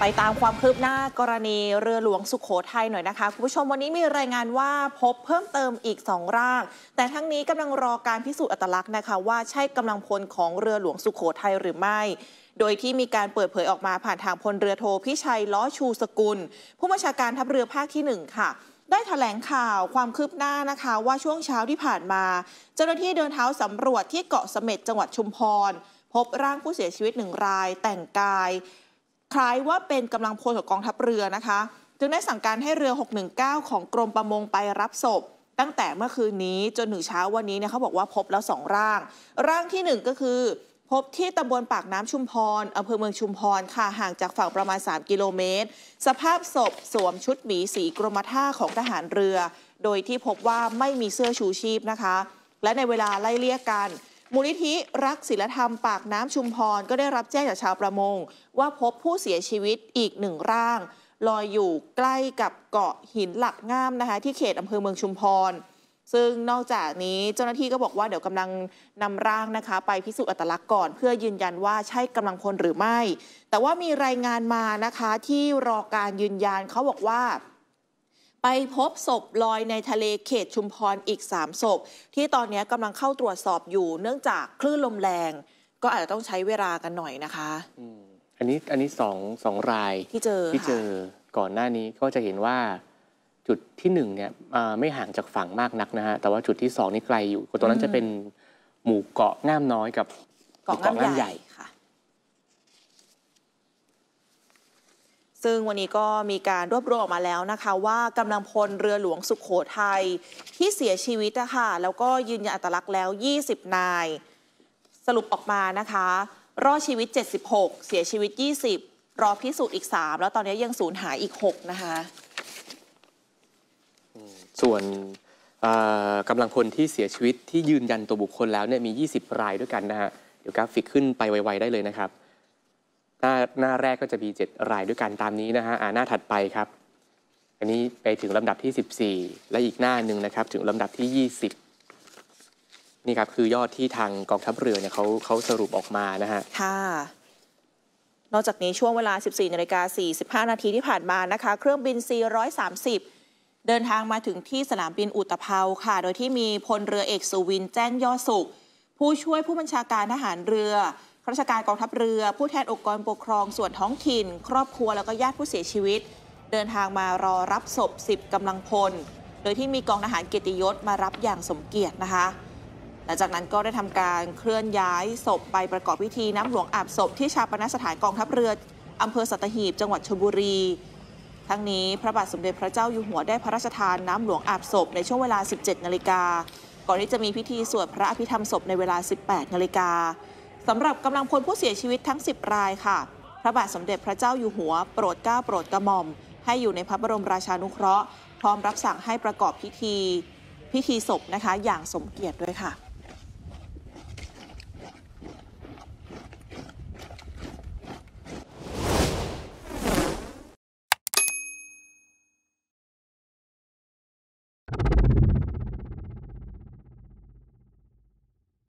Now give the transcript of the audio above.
ไปตามความคืบหน้ากรณีเรือหลวงสุขโขทัยหน่อยนะคะคุณผู้ชมวันนี้มีรายงานว่าพบเพิ่มเติมอีก2ร่าง แต่ทั้งนี้กำลังรอการพิสูจน์อัตลักษณ์นะคะ ว่าใช่กำลังพลของเรือหลวงสุขโขทัยหรือไม่ โดยที่มีการเปิดเผยออกมาผ่านทางพลเรือโทพิชัยล้อชูสกุล ผู้บัญชาการทัพเรือภาคที่1ค่ะได้แถลงข่าวความคืบหน้านะคะว่าช่วงเช้าที่ผ่านมา เจ้าหน้าที่เดินเท้าสำรวจที่เกาะเสม็ดจังหวัดชุมพรพบร่างผู้เสียชีวิตหนึ่งรายแต่งกายคล้ายว่าเป็นกำลังพลของกองทัพเรือนะคะ จึงได้สั่งการให้เรือ 619 ของกรมประมงไปรับศพตั้งแต่เมื่อคืนนี้จนถึงเช้าวันนี้เนี่ยเขาบอกว่าพบแล้วสองร่าง ร่างที่1ก็คือ พบที่ตำบลปากน้ำชุมพรอำเภอเมืองชุมพรค่ะห่างจากฝั่งประมาณ 3 กิโลเมตร สภาพศพสวมชุดหมีสีกรมท่าของทหารเรือ โดยที่พบว่าไม่มีเสื้อชูชีพนะคะ และในเวลาไล่เลี่ยกันมูลนิธิรักศิลธรรมปากน้ำชุมพร ก็ได้รับแจ้งจากชาวประมง ว่าพบผู้เสียชีวิตอีกหนึ่งร่าง ลอยอยู่ใกล้กับเกาะหินหลักงามนะคะ ที่เขตอำเภอเมืองชุมพร ซึ่งนอกจากนี้เจ้าหน้าที่ก็บอกว่าเดี๋ยวกำลังนำร่างนะคะ ไปพิสูจน์อัตลักษณ์ก่อนเพื่อยืนยันว่าใช่กำลังพลหรือไม่ แต่ว่ามีรายงานมานะคะที่รอการยืนยันเขาบอกว่าไปพบศพลอยในทะเลเขตชุมพรอีก3ศพ ที่ตอนนี้กำลังเข้าตรวจสอบอยู่เนื่องจากคลื่นลมแรง ก็อาจจะต้องใช้เวลากันหน่อยนะคะอันนี้อันนี้สองสองรายที่เจอที่เจอก่อนหน้านี้ก็จะเห็นว่าจุดที่หนึ่งเนี่ยไม่ห่างจากฝั่งมากนักนะฮะ แต่ว่าจุดที่สองนี่ไกลอยู่ตรงนั้นจะเป็นหมู่เกาะง่ามน้อยกับ เกาะง่ามใหญ่ค่ะซึ่งวันนี้ก็มีการรวบรวมออกมาแล้วนะคะว่ากำลังพลเรือหลวงสุขโขทัยที่เสียชีวิตนะคะแล้วก็ยืนยันอัตลักษณ์แล้ว 20 นายสรุปออกมานะคะ รอดชีวิต 76 เสียชีวิต 20 รอพิสูจน์อีก 3 แล้วตอนนี้ยังสูญหายอีก 6 นะคะส่วนกำลังพลที่เสียชีวิตที่ยืนยันตัวบุคคลแล้วเนี่ยมี 20 รายด้วยกันนะฮะเดี๋ยวกราฟิกขึ้นไปไวๆ ได้เลยนะครับหน้าหน้าแรกก็จะมี7รายด้วยกันตามนี้นะฮะหน้าถัดไปครับ อันนี้ไปถึงลำดับที่ 14 และอีกหน้าหนึ่งนะครับถึงลำดับที่20นี่ครับคือยอดที่ทางกองทัพเรือเนี่ยเขาเขาสรุปออกมานะฮะค่ะนอกจากนี้ ช่วงเวลา 14นาฬิกา45 นาทีที่ผ่านมานะคะ เครื่องบิน4 3 0 เดินทางมาถึงที่สนามบินอุตภเปาค่ะ โดยที่มีพลเรือเอกสุวิน แจ้งยอดสุขผู้ช่วยผู้บัญชาการทหารเรือข้าราชการกองทัพเรือ ผู้แทนองค์กรปกครองส่วนท้องถิ่น ครอบครัวแล้วก็ญาติผู้เสียชีวิต เดินทางมารอรับศพ 10 กำลังพล โดยที่มีกองทหารเกียรติยศมารับอย่างสมเกียรตินะคะหลังจากนั้นก็ได้ทำการเคลื่อนย้ายศพไปประกอบพิธีน้ำหลวงอาบศพ ที่ชาปนสถานกองทัพเรืออำเภอสัตหีบ จังหวัดชลบุรี ทั้งนี้พระบาทสมเด็จพระเจ้าอยู่หัวได้พระราชทานน้ำาหลวงอาบศพ ในช่วงเวลา 17นาฬิกาก่อนที่จะมีพิธีสวดพระอภิธรรมศพในเวลา 18นาฬิกาสำหรับกำลังพลผู้เสียชีวิตทั้ง 10 รายค่ะ พระบาทสมเด็จพระเจ้าอยู่หัว โปรดเกล้าโปรดกระหม่อม ให้อยู่ในพระบรมราชานุเคราะห์ พร้อมรับสั่งให้ประกอบพิธีพิธีศพนะคะ อย่างสมเกียรติด้วยค่ะ